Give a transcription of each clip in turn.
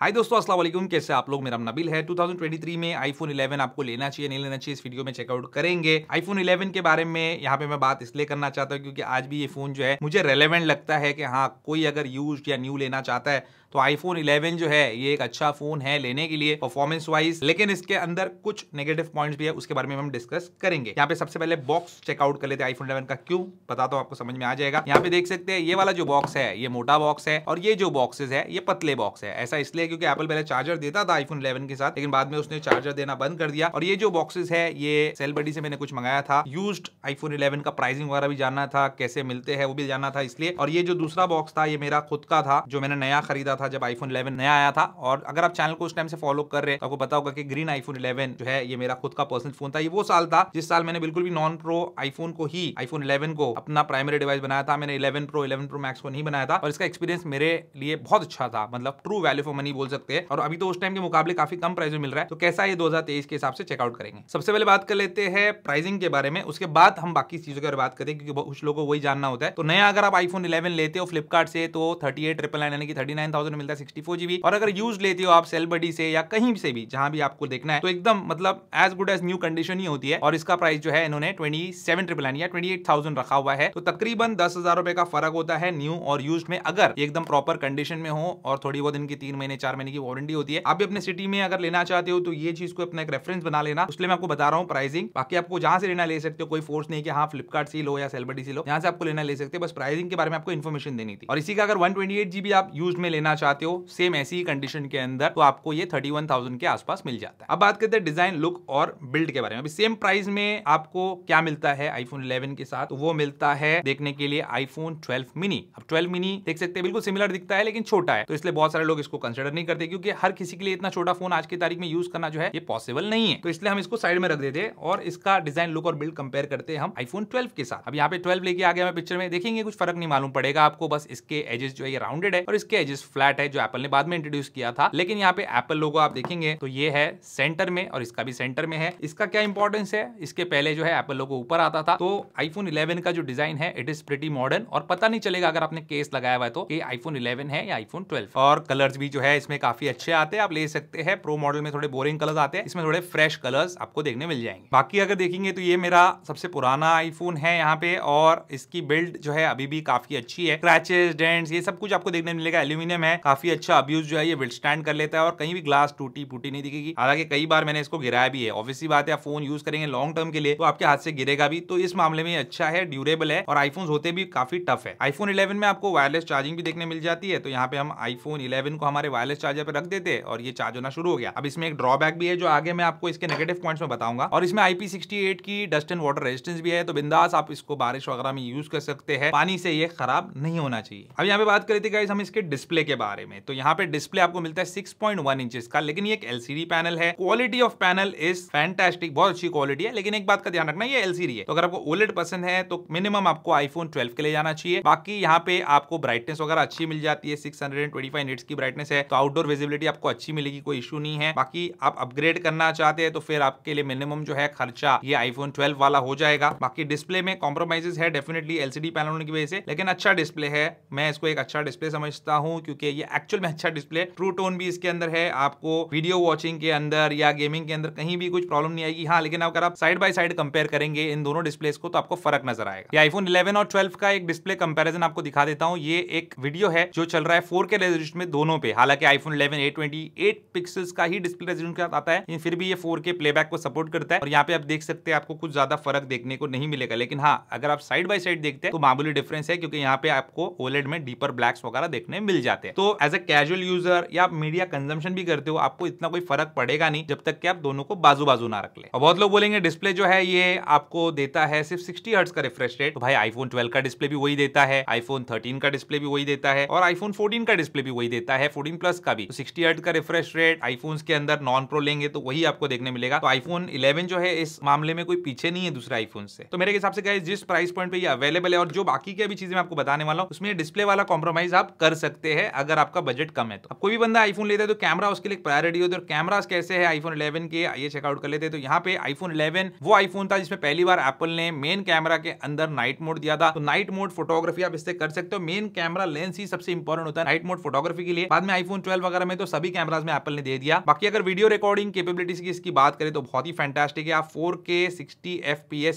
हाय दोस्तों अस्सलाम वालेकुम कैसे आप लोग मेरा नबील है 2023 में आईफोन 11 आपको लेना चाहिए नहीं लेना चाहिए इस वीडियो में चेकआउट करेंगे आईफोन 11 के बारे में यहाँ पे मैं बात इसलिए करना चाहता हूँ क्योंकि आज भी ये फोन जो है मुझे रेलेवेंट लगता है कि हाँ कोई अगर यूज या न्यू लेना चाहता है तो आईफोन 11 जो है ये एक अच्छा फोन है लेने के लिए परफॉर्मेंस वाइज लेकिन इसके अंदर कुछ नेगेटिव पॉइंट्स भी है उसके बारे में हम डिस्कस करेंगे यहाँ पे सबसे पहले बॉक्स चेकआउट कर लेते हैं आईफोन इलेवन का क्यों बताता तो हूँ आपको समझ में आ जाएगा यहाँ पे देख सकते हैं ये वाला जो बॉक्स है ये मोटा बॉक्स है और ये जो बॉक्सेज है ये पतले बॉक्स है ऐसा इसलिए क्योंकि एप्पल पहले चार्जर देता था आईफोन इलेवन के साथ लेकिन बाद में उसने चार्जर देना बंद कर दिया और ये जो बॉक्सेज है ये सेल बडी से मैंने कुछ मंगाया था यूज आईफोन इलेवन का प्राइसिंग वगैरह भी जानना था कैसे मिलते हैं वो भी जानना था इसलिए और ये जो दूसरा बॉक्स था ये मेरा खुद का था जो मैंने नया खरीदा था था जब आईफोन 11 नया आया था और अगर आप चैनल को उस टाइम से फॉलो कर रहे हैं आपको पता होगा कि ग्रीन आईफोन 11 जो है ये मेरा खुद का पर्सनल फोन था ये वो साल था जिस साल मैंने बिल्कुल भी नॉन प्रो आईफोन को ही आईफोन इलेवन को अपना प्राइमरी डिवाइस बनाया था मैंने eleven pro eleven pro max को नहीं बनाया था और इसका एक्सपीरियंस मेरे लिए बहुत अच्छा था मतलब ट्रू वैल्यू फॉर मनी बोल सकते हैं और अभी तो उस टाइम के मुकाबले काफी कम प्राइस में मिल रहा है तो कैसा ये दो के हिसाब से चेकआउट करेंगे सबसे पहले बात कर लेते हैं प्राइसिंग के बारे में उसके बाद हम बाकी चीजों के बारे बात करते हैं क्योंकि कुछ लोगों को वही जानना होता है तो नया अगर आप आईफोन इलेवन लेते हो फ्लिपकार्ट से तो थर्टी एट ट्रिपल नाइन यानी कि थर्टी नाइन में मिलता है सिक्सटी फोर जीबी और अगर यूज लेते हो आप सेल बडी से या कहीं से भी जहां भी आपको देखना है तो एकदम मतलब as good as new condition ही होती है और इसका प्राइस जो है इन्होंने ट्वेंटी सेवन ट्रिपल नाइन या ट्वेंटी एट थाउजेंड रखा हुआ है तो तकरीबन दस हजार रुपए का फर्क होता है न्यू और यूज में अगर एकदम प्रॉपर कंडीशन में हो और थोड़ी बहुत इनकी तीन महीने चार महीने की वारंटी होती है आप भी अपने सिटी में अगर लेना चाहते हो तो ये चीज को अपना एक रेफरेंस बना लेना उसलिए मैं आपको बता रहा हूँ प्राइसिंग बाकी आपको जहां से लेना ले सकते हो कोई फोर्स नहीं कि हाँ फ्लिपकार्ट से लो या सेलबडी से लो यहाँ से आपको लेना ले सकते हो बस प्राइसिंग के बारे में आपको इन्फॉर्मेशन देनी थी और इसी का अगर वन ट्वेंटी एट जीबी आप यूज में लेना लेना चाहते हो सेम ऐसी ही कंडीशन के अंदर तो आपको ये थर्टी के आसपास मिल जाता है अब बात करते हैं डिजाइन लुक और बिल्ड के बारे में अभी सेम प्राइस में आपको क्या मिलता है आईफोन इलेवन के साथ वो मिलता है देखने के लिए आईफोन ट्वेल्व मिनी अब ट्वेल्व मिनी देख सकते हैं बिल्कुल सिमिलर दिखता है लेकिन छोटा है तो इसलिए बहुत सारे लोग इसको कंसिडर नहीं करते क्योंकि हर किसी के लिए इतना छोटा फोन आज की तारीख में यूज करना जो है ये पॉसिबल नहीं है तो इसलिए हम इसको साइड में रख देते हैं और इसका डिजाइन लुक और बिल्ड कंपेयर करते हैं हम आईफोन ट्वेल्व के साथ अब यहाँ पे ट्वेल्व लेके आ गया मैं पिक्चर में देखेंगे कुछ फर्क नहीं मालूम पड़ेगा आपको बस इसके एजेस जो है ये राउंडेड है और इसके एजेस फ्लैट फ्लैट है जो एप्पल ने बाद में इंट्रोड्यूस किया था लेकिन यहाँ पे एप्पल लोगो आप देखेंगे तो ये है सेंटर में और इसका भी सेंटर में है इसका क्या इंपॉर्टेंस है इसके पहले जो है एप्पल लोगो ऊपर आता था तो आईफोन इलेवन का जो डिजाइन है इट इज प्रिटी मॉडर्न और पता नहीं चलेगा अगर आपने केस लगाया हुआ है तो ये आईफोन इलेवन है या आईफोन ट्वेल्व और कलर्स भी जो है इसमें काफी अच्छे आते हैं आप ले सकते हैं प्रो मॉडल में थोड़े बोरिंग कलर आते हैं इसमें थोड़े फ्रेश कलर्स आपको देखने मिल जाएंगे बाकी अगर देखेंगे तो ये मेरा सबसे पुराना आईफोन है यहाँ पे और इसकी बिल्ड जो है अभी भी काफी अच्छी है क्रैचेस डेंट्स ये सब कुछ आपको देखने मिलेगा एल्यूमिनियम है है काफी अच्छा अब्यूज जो है ये विस्टैंड कर लेता है और कहीं भी ग्लास टूटी फूटी नहीं दिखेगी हालांकि कई बार मैंने इसको गिराया भी है ऑब्वियसली बात है फोन यूज करेंगे लॉन्ग टर्म के लिए तो आपके हाथ से गिरेगा भी तो इस मामले में अच्छा है ड्यूरेबल है और आईफोन होते भी काफी टफ है आईफोन इलेवन में आपको वायरलेस चार्जिंग भी देखने मिल जाती है तो यहाँ पे हम आईफोन इलेवन को हमारे वायरलेस चार्जर पर रख देते और ये चार्ज होना शुरू हो गया अब इसमें एक ड्रॉबैक भी है जो आगे मैं आपको इसके नेगेटिव पॉइंट्स में बताऊंगा और इसमें आईपी की डस्ट एंड वाटर रेजिस्टेंस भी है तो बिंदास आप इसको बारिश वगैरह में यूज कर सकते हैं पानी से ये खराब नहीं होना चाहिए अब यहाँ पे बात करें थी हम इसके डिस्प्ले के बारे बारे में तो यहाँ पे डिस्प्ले आपको मिलता है 6.1 इंचेस का लेकिन ये एक एलसीडी पैनल है quality of panel is fantastic बहुत अच्छी क्वालिटी है लेकिन एक बात का ध्यान रखना ये एलसीडी है तो अगर आपको ओलेट पसंद है तो मिनिमम आपको आईफोन ट्वेल्व के लिए जाना चाहिए बाकी यहाँ पे आपको ब्राइटनेस वगैरह अच्छी मिल जाती है सिक्स हंड्रेड की ब्राइटनेस है तो आउटडोर विजिबिलिटी आपको अच्छी मिलेगी कोई इशू नहीं है बाकी आप अपग्रेड करना चाहते हैं तो फिर आपके लिए मिनिमम जो है खर्चा ये आईफोन ट्वेल्व वाला हो जाएगा बाकी डिस्प्ले में कॉम्प्रोमाइजेस है डेफिनेटली एलसीडी पैनल की वजह से लेकिन अच्छा डिस्प्ले है मैं इसको एक अच्छा डिस्प्ले समझता हूँ क्योंकि ये एक्चुअल में अच्छा डिस्प्ले ट्रू टोन भी इसके अंदर है आपको वीडियो वॉचिंग के अंदर या गेमिंग के अंदर कहीं भी कुछ प्रॉब्लम नहीं आएगी हाँ लेकिन अगर आप साइड बाय साइड कंपेयर करेंगे इन दोनों डिस्प्ले को तो आपको फर्क नजर आएगा ये आईफोन इलेवन और ट्वेल्व का एक डिस्प्ले कंपेरिजन आपको दिखा देता हूँ ये एक वीडियो है जो चल रहा है फोर के रेजोल्यूशन में दोनों पे हालांकि iPhone eleven a twenty eight pixels का ही डिस्प्ले रेजोल्यूशन आता है फिर भी ये फोर के प्लेबैक को सपोर्ट करता है और यहाँ पे आप देख सकते हैं आपको कुछ ज्यादा फर्क देखने को नहीं मिलेगा लेकिन हाँ अगर आप साइड बाय साइड देखते हैं तो मामूली डिफरेंस है क्योंकि यहाँ पे आपको ओलेड में डीपर ब्लैक्स वगैरह देखने मिल जाते हैं तो एज ए कैजुअल यूजर या आप मीडिया कंजम्पन भी करते हो आपको इतना कोई फर्क पड़ेगा नहीं जब तक कि आप दोनों को बाजू बाजू ना रख ले और बहुत लोग बोलेंगे डिस्प्ले जो है ये आपको देता है सिर्फ सिक्सटी हर्ट्स का रिफ्रेश रेट तो भाई आईफोन ट्वेल्व का डिस्प्ले भी वही देता है आईफोन थर्टीन का डिस्प्ले भी वही देता है और आईफोन फोर्टीन का डिस्प्ले भी वही देता है फोर्टीन प्लस का भी सिक्सटी तो हर्ट का रिफ्रेश रेट आईफोन के अंदर नॉन प्रो लेंगे तो वही आपको देखने मिलेगा तो आईफोन इलेवन जो है इस मामले में कोई पीछे नहीं है दूसरे आईफोन से तो मेरे हिसाब से जिस प्राइस पॉइंट पे ये अवेलेबल है और जो बाकी की अभी चीजें मैं आपको बताने वाला हूँ उसमें डिस्प्ले वाला कॉम्प्रोमाइज आप कर सकते हैं अगर अगर आपका बजट कम है तो अब कोई भी बंदा आईफोन लेता है तो कैमरा उसके लिए प्रायोरिटी होती है और कैमरा कैसे है आईफोन इलेवन के आइए चेकआउट कर लेते तो यहाँ पे आईफोन इलेवन वो आईफोन था जिसमें पहली बार एप्पल ने मेन कैमरा के अंदर नाइट मोड दिया था तो नाइट मोड फोटोग्राफी आप इससे कर सकते हो मेन कैमरा लेंस ही सबसे इंपॉर्टेंट होता है नाइट मोड फोटोग्राफी के लिए बाद में आईफोन ट्वेल्व वगैरह में तो सभी कैमराज में एप्पल ने दे दिया बाकी अगर वीडियो रिकॉर्डिंग केपेबिलिटीज की इसकी बात करें तो बहुत ही फैंटास्टिक है आप फोर के सिक्सटी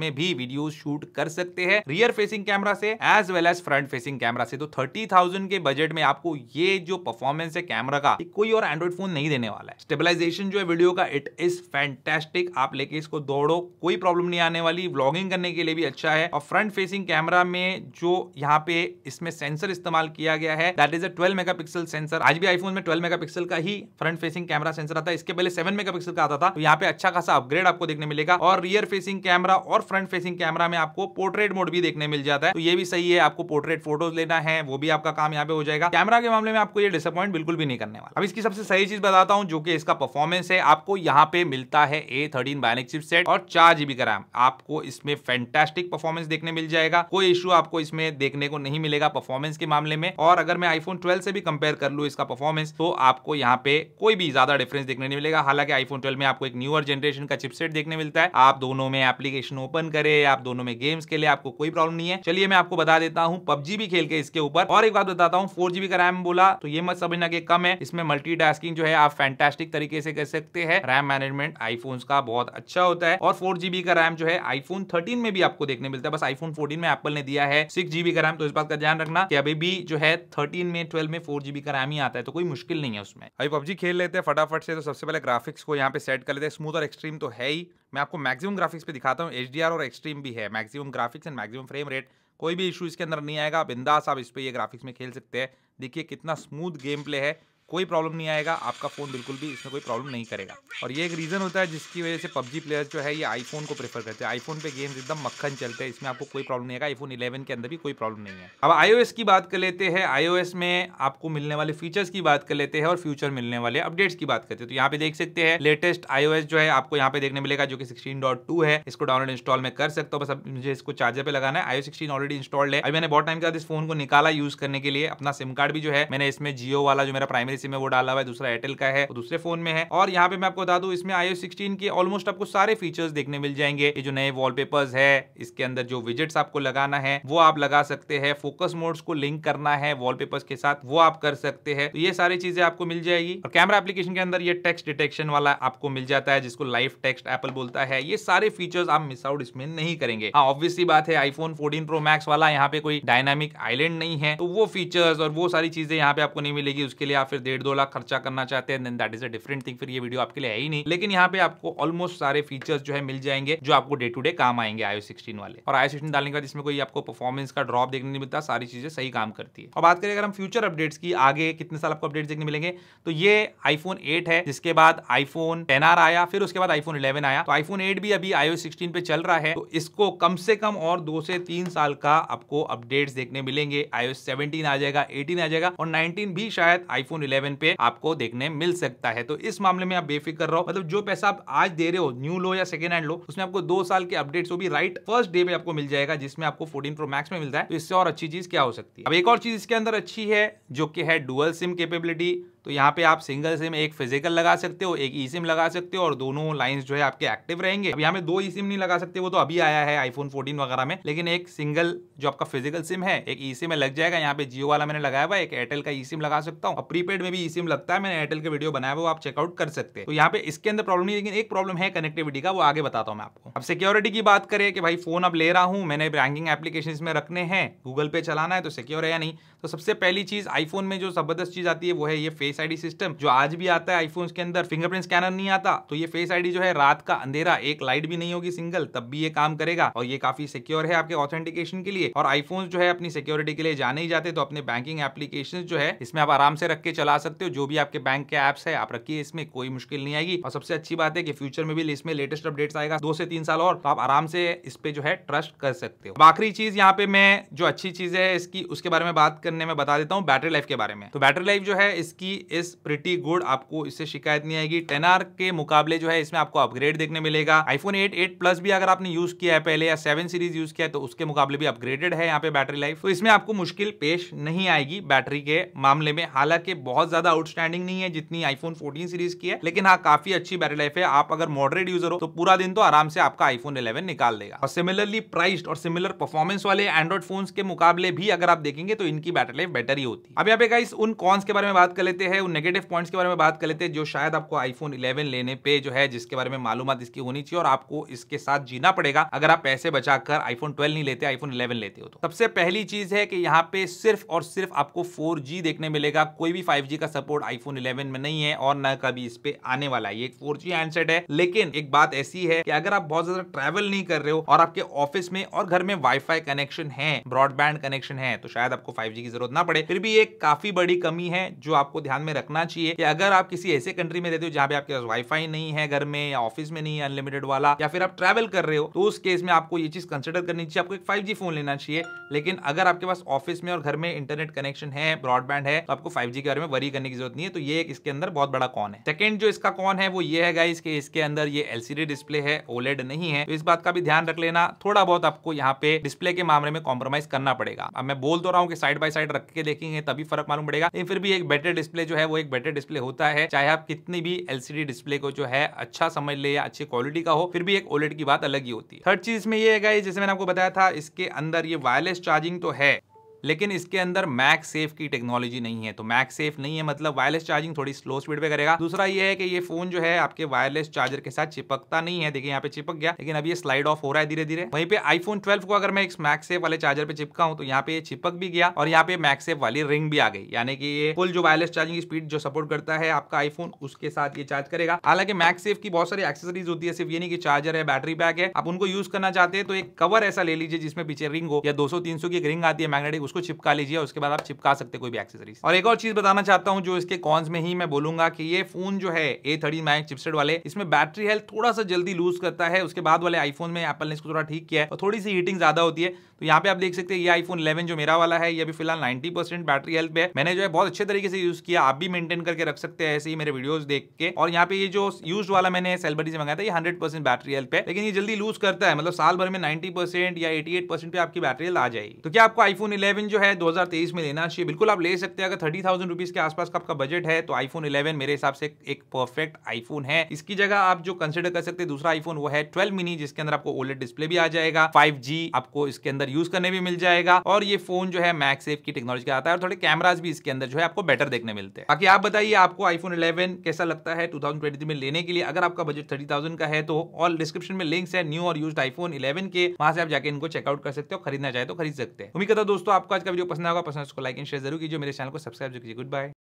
में भी वीडियो शूट कर सकते हैं रियर फेसिंग कैमरा से as well as front facing camera से तो थर्टी के बजट में आपको ये ये जो परफॉर्मेंस है कैमरा का कोई और एंड्रॉइड फोन नहीं देने वाला है स्टेबलाइजेशन जो है वीडियो का इट इज फैंटेस्टिक आप लेके इसको दौड़ो कोई प्रॉब्लम नहीं आने वाली व्लॉगिंग करने के लिए भी अच्छा है और फ्रंट फेसिंग कैमरा में जो यहाँ पे इसमें सेंसर इस्तेमाल किया गया है that is a twelve mega sensor आज भी आईफोन में ट्वेल्व मेगा का ही फ्रंट फेसिंग कैमरा सेंसर आता है इसके पहले सेवन मेगा का आता था तो यहाँ पे अच्छा खासा अपग्रेड आपको देखने मिलेगा और रियर फेसिंग कैमरा और फ्रंट फेसिंग कैमरा में आपको पोर्ट्रेट मोड भी देखने मिल जाता है तो ये भी सही है आपको पोर्ट्रेट फोटोज लेना है वो भी आपका काम यहाँ पे हो जाएगा कैमरा के मामले में आपको ये डिसअपॉइंट बिल्कुल भी नहीं करने वाला अब इसकी सबसे सही चीज बताता हूँ जो कि इसका परफॉर्मेंस है आपको यहाँ पे मिलता है A thirteen bionic chip set और चार जीबी का रैम आपको इसमें फैंटेस्टिक परफॉर्मेंस देखने मिल जाएगा कोई इशू आपको इसमें देखने को नहीं मिलेगा परफॉर्मेंस के मामले में और अगर मैं आईफोन ट्वेल्व से भी कंपेयर कर लू इसका परफॉर्मेंस तो आपको यहाँ पे कोई भी ज्यादा डिफरेंस देखने नहीं मिलेगा हालांकि आईफोन ट्वेल्व में आपको एक न्यूअर जनरेशन का चिपसेट देखने मिलता है आप दोनों में एप्लीकेशन ओपन करे आप दोनों में गेम्स के लिए आपको कोई प्रॉब्लम नहीं है चलिए मैं आपको बता देता हूँ पबजी भी खेल के इसके ऊपर और एक बात बताता हूँ फोर जीबी का रैम बोला तो ये मत समझना कि कम है इसमें मल्टी जो है आप फैंटेस्टिक तरीके से कर सकते हैं रैम मैनेजमेंट आईफोन का बहुत अच्छा होता है और फोर का रैम जो है आईफोन थर्टीन में भी आपको देखने मिलता है बस आईफोन फोर्टीन में एप्पल ने दिया है सिक्स का रैम तो इस बात का ध्यान रखना की अभी भी जो है थर्टीन में ट्वेल्व में फोर का रैम ही आता है तो कोई मुश्किल नहीं है उसमें अभी पबजी खेल लेते हैं फटाफट से तो सबसे पहले ग्राफिक्स को यहाँ पे सेट कर लेते हैं स्मूथ और एक्सट्रीम तो है ही मैं आपको मैक्सिमम ग्राफिक्स पे दिखाता हूँ एच और एक्सट्रीम भी है maximum graphics and maximum frame rate कोई भी इशू इसके अंदर नहीं आएगा बिंदास आप इस पर ये ग्राफिक्स में खेल सकते हैं देखिए कितना स्मूथ गेम प्ले है कोई प्रॉब्लम नहीं आएगा आपका फ़ोन बिल्कुल भी इसमें कोई प्रॉब्लम नहीं करेगा और ये एक रीज़न होता है जिसकी वजह से पबजी प्लेयर्स जो है ये आईफोन को प्रेफर करते हैं आईफोन पे गेम्स एकदम मक्खन चलते हैं इसमें आपको कोई प्रॉब्लम नहीं आएगा आईफोन 11 के अंदर भी कोई प्रॉब्लम नहीं है अब आई की बात कर लेते हैं आई में आपको मिलने वाले फीचर्स की बात कर लेते हैं और फ्यूचर मिलने वाले अपडेट्स की बात करते हैं तो यहाँ पे देख सकते हैं लेटेस्ट आई जो है आपको यहाँ पे देखने मिलेगा जो कि सिक्सटीन है इसको डाउनलोड इंस्टॉल में कर सकता हूँ बस अब मुझे इसको चार्जर पर लगाना है आईओ सिक्सटीन ऑलरेडी इंस्टॉल्ड है अभी मैंने बहुत टाइम के बाद इस फोन को निकाला यूज करने के लिए अपना सिम कार्ड भी जो है मैंने इसमें जियो वाला जो मेरा प्राइमरी किसी में वो डाला हुआ है दूसरा एयरटेल का है दूसरे फोन में है और यहाँ पे मैं आपको बता दू इसमें आईओ सिक्सटीन के ऑलमोस्ट आपको सारे फीचर्स देखने मिल जाएंगे ये जो नए वॉलपेपर्स है इसके अंदर जो विजिट्स आपको लगाना है वो आप लगा सकते हैं फोकस मोड्स को लिंक करना है वॉलपेपर्स के साथ वो आप कर सकते हैं तो ये सारी चीजें आपको मिल जाएगी और कैमरा एप्लीकेशन के अंदर ये टेक्स्ट डिटेक्शन वाला आपको मिल जाता है जिसको लाइव टेक्स्ट एप्पल बोलता है ये सारे फीचर्स आप मिस आउट इसमें नहीं करेंगे हाँ ऑब्वियसली बात है आईफोन फोर्टीन प्रो मैक्स वाला यहाँ पे कोई डायनामिक आईलैंड नहीं है तो वो फीचर्स और वो सारी चीजें यहाँ पे आपको नहीं मिलेगी उसके लिए आप फिर डेढ़ दो लाख खर्चा करना चाहते हैं that is a different thing फिर ये वीडियो आपके लिए है ही नहीं लेकिन यहाँ पे आपको ऑलमोस्ट सारे फीचर्स जो है मिल जाएंगे जो आपको डे टू डे काम आएंगे आयो सिक्सटीन वाले और आयो सिक्सटीन डालने के बाद इसमें कोई आपको परफॉर्मेंस का ड्रॉप देखने नहीं मिलता सारी चीजें सही काम करती है और बात करें अगर हम फ्यूचर अपडेट्स की आगे कितने साल आपको अपडेट देखने मिलेंगे तो ये आईफोन एट है जिसके बाद आईफोन टेन आया फिर उसके बाद आईफोन इलेवन आया तो आईफोन एट भी अभी आयो सिक्सटीन पे चल रहा है तो इसको कम से कम और दो से तीन साल का आपको अपडेट्स देखने मिलेंगे आयो सेवनटीन आ जाएगा एटीन आ जाएगा और नाइनटीन भी शायद आईफोन इलेवन इलेवन पे आपको देखने मिल सकता है तो इस मामले में आप बेफिक्र रहो मतलब जो पैसा आप आज दे रहे हो न्यू लो या सेकंड हैंड लो उसमें आपको दो साल के अपडेट वो भी राइट फर्स्ट डे में आपको मिल जाएगा जिसमें आपको फोर्टीन प्रो मैक्स में मिलता है तो इससे और अच्छी चीज क्या हो सकती है अब एक और चीज इसके अंदर अच्छी है जो कि है डुअल सिम केपेबिलिटी तो यहाँ पे आप सिंगल सिम एक फिजिकल लगा सकते हो एक ई सिम लगा सकते हो और दोनों लाइन जो है आपके एक्टिव रहेंगे अब यहाँ पे दो ई सिम नहीं लगा सकते वो तो अभी आया है आईफोन फोर्टीन वगैरह में लेकिन एक सिंगल जो आपका फिजिकल सिम है एक ई सिम लग जाएगा यहाँ पे जियो वाला मैंने लगाया हुआ एक एयरटेल का ई सिम लगा सकता हूँ और प्रीपेड में भी ई सिम लगता है मैंने एयरटेल का वीडियो बनाया हुआ वो आप चेकआउट कर सकते हैं तो यहाँ पे इसके अंदर प्रॉब्लम नहीं लेकिन एक प्रॉब्लम है कनेक्टिविटी का वो आगे बताता हूँ मैं आपको अब सिक्योरिटी की बात करें कि भाई फोन अब ले रहा हूँ मैंने बैंकिंग एप्लीकेशन में रखने हैं गूगल पे चलाना है तो सिक्योर है या नहीं तो सबसे पहली चीज आईफोन में जो जबरदस्त चीज आती है वो है ये फेस आईडी सिस्टम जो आज भी आता है आईफोन के अंदर फिंगरप्रिंट स्कैनर नहीं आता तो ये फेस आईडी जो है रात का अंधेरा एक लाइट भी नहीं होगी सिंगल तब भी ये काम करेगा और ये काफी सिक्योर है आपके ऑथेंटिकेशन के लिए और आईफोन जो है अपनी सिक्योरिटी के लिए जाने ही जाते तो अपने बैंकिंग एप्लीकेशन जो है इसमें आप आराम से रख के चला सकते हो जो भी आपके बैंक के एप्स है आप रखिए इसमें कोई मुश्किल नहीं आएगी और सबसे अच्छी बात है कि फ्यूचर में भी इसमें लेटेस्ट अपडेट्स आएगा दो से तीन साल और तो आप आराम से इस पे जो है ट्रस्ट कर सकते हो आखिरी चीज यहाँ पे मैं जो अच्छी चीज है इसकी उसके बारे में बात करने में बता देता हूँ बैटरी लाइफ के बारे में तो बैटरी लाइफ जो है इसकी इज प्रिटी गुड आपको इससे शिकायत नहीं आएगी टेन के मुकाबले जो है इसमें आपको अपग्रेड देखने मिलेगा आईफोन एट एट प्लस भी अगर आपने यूज किया है पहले या सेवन सीरीज यूज किया है तो उसके मुकाबले भी अपग्रेडेड है यहाँ पे बैटरी लाइफ तो इसमें आपको मुश्किल पेश नहीं आएगी बैटरी के मामले में हालांकि बहुत ज्यादा आउटस्टैंडिंग नहीं है जितनी आईफोन फोर्टीन सीरीज की है लेकिन हाँ काफी अच्छी बैटरी लाइफ है आप अगर मॉडरेट यूजर हो तो पूरा दिन तो आराम से आपका आईफोन इलेवन निकाल देगा और सिमिलरली प्राइस और सिमिलर परफॉर्मेंस वाले एंड्रॉइड फोन के मुकाबले भी अगर आप देखेंगे तो इनकी बैटरी लाइफ बेटर ही होती है अब यहाँ पे उन कॉन्स के बारे में बात कर लेते हैं है उन नेगेटिव पॉइंट्स के बारे में बात कर लेते हैं जो शायद आपको आईफोन 11 लेने पे जो है जिसके बारे में मालूम इसकी होनी चाहिए और आपको इसके साथ जीना पड़ेगा अगर आप पैसे बचाकर आईफोन 12 नहीं लेते आईफोन 11 लेते हो तो सबसे पहली चीज है कि यहाँ पे सिर्फ और सिर्फ आपको फोर देखने मिलेगा कोई भी फाइव का सपोर्ट आईफोन इलेवन में नहीं है और न कभी इस पे आने वाला है ये फोर जी हैंडसेट है लेकिन एक बात ऐसी है कि अगर आप बहुत ज्यादा ट्रेवल नहीं कर रहे हो और आपके ऑफिस में और घर में वाई कनेक्शन है ब्रॉडबैंड कनेक्शन है तो शायद आपको फाइव की जरूरत ना पड़े फिर भी ये काफी बड़ी कमी है जो आपको ध्यान ध्यान में रखना चाहिए कि अगर आप किसी ऐसे कंट्री में रहते हो जहाँ पे आपके पास वाईफाई नहीं है घर में या ऑफिस में नहीं है अनलिमिटेड वाला या फिर आप ट्रैवल कर रहे हो तो उस केस में आपको ये चीज कंसिडर करनी चाहिए आपको एक फाइव फोन लेना चाहिए लेकिन अगर आपके पास ऑफिस में और घर में इंटरनेट कनेक्शन है ब्रॉडबैंड है तो आपको फाइव के बारे में वरी करने की जरूरत नहीं है तो ये इसके अंदर बहुत बड़ा कौन है सेकेंड जो इसका कौन है वो ये है गाइस कि इसके अंदर ये एलसीडी डिस्प्ले है ओलेड नहीं है तो इस बात का भी ध्यान रख लेना थोड़ा बहुत आपको यहाँ पे डिस्प्ले के मामले में कॉम्प्रोमाइज करना पड़ेगा अब मैं बोल तो रहा हूँ कि साइड बाय साइड रख के देखेंगे तभी फर्क मालूम पड़ेगा लेकिन फिर भी एक बेटर डिस्प्ले जो है वो एक बेटर डिस्प्ले होता है चाहे आप कितनी भी एलसीडी डिस्प्ले को जो है अच्छा समझ ले या अच्छी क्वालिटी का हो फिर भी एक ओलेट की बात अलग ही होती है थर्ड चीज में ये है जैसे मैंने आपको बताया था इसके अंदर ये वायरलेस चार्जिंग तो है लेकिन इसके अंदर मैक सेफ की टेक्नोलॉजी नहीं है तो मैक सेफ नहीं है मतलब वायरलेस चार्जिंग थोड़ी स्लो स्पीड पे करेगा दूसरा ये है कि ये फोन जो है आपके वायरलेस चार्जर के साथ चिपकता नहीं है देखिए यहाँ पे चिपक गया लेकिन अब ये स्लाइड ऑफ हो रहा है धीरे धीरे वहीं पे आईफोन ट्वेल्व को अगर मैं इस मैक सेफ वाले चार्जर पे चिपका हूँ तो यहाँ पे चिपक भी गया और यहाँ पे मैक सेफ वाली रिंग भी आ गई यानी कि ये फुल जो वायरलेस चार्जिंग स्पीड जो सपोर्ट करता है आपका आईफोन उसके साथ ये चार्ज करेगा हालांकि मैक सेफ की बहुत सारी एक्सेसरीज होती है सिर्फ ये नहीं कि चार्जर है बैटरी बैक है आप उनको यूज करना चाहते हैं तो एक कवर ऐसा ले लीजिए जिसमें पीछे रिंग हो या दो सौ की रिंग आती है मैग्नेटिक उसको चिपका लीजिए और उसके बाद आप चिपका सकते कोई भी एक्सेसरीज और एक और चीज बताना चाहता हूँ जो इसके कॉन्स में ही मैं बोलूंगा कि ये फोन जो है ए थर्टी मैक चिपसेट वाले इसमें बैटरी हेल्थ थोड़ा सा जल्दी लूज करता है उसके बाद वाले आईफोन में एप्पल ने इसको थोड़ा ठीक किया है और थोड़ी सी हीटिंग ज्यादा होती है तो यहाँ पे आप देख सकते हैं ये आईफोन इलेवन जो मेरा वाला है ये अभी फिलहाल नाइनटी परसेंट बैटरी हेल्थ पे है मैंने जो है बहुत अच्छे तरीके से यूज किया आप भी मेंटेन करके रख सकते हैं ऐसे ही मेरे वीडियोस देख के और यहाँ पे ये जो यूज वाला मैंने सेलबरी से मंगाया था ये हंड्रेड परसेंट बैटरी हेल्थ है लेकिन ये जल्दी लूज करता है मतलब साल भर में नाइन्टी या एटी पे आपकी बैटरी हेल्थ आ जाएगी तो क्या आपको आईफोन इलेवन इलेवन जो है 2023 में लेना चाहिए बिल्कुल आप ले सकते हैं अगर थर्टी थाउजेंड रुपीज के आसपास का आपका बजट है तो आईफोन इलेवन मेरे हिसाब से एक परफेक्ट आईफोन है इसकी जगह आप जो कंसिडर कर सकते हैं दूसरा आईफोन वो है ट्वेल्व मिनी जिसके अंदर आपको ओलेट डिस्प्ले भी आ जाएगा फाइव आपको इसके अंदर यूज करने भी मिल जाएगा और ये फोन जो है मैक्सेफ की टेक्नोलॉजी का आता है और थोड़े कैमराज भी इसके अंदर जो है आपको बेटर देखने मिलते हैं बाकी आप बताइए आपको आईफोन इलेवन कैसा लगता है टू में लेने के लिए अगर आपका बजट थर्टी थाउजेंड का है तो और डिस्क्रिप्शन में लिंक्स है न्यू और यूज आईफोन इलेवन के वहां से आप जाके इनको चेकआउट कर सकते हो खरीदना चाहे तो खरीद सकते हैं उम्मीद करता दोस्तों आपको आपको आज का वीडियो पसंद आएगा पसंद तो उसको लाइक एंड शेयर जरूर कीजिए मेरे चैनल को सब्सक्राइब जरूर कीजिए गुड बाय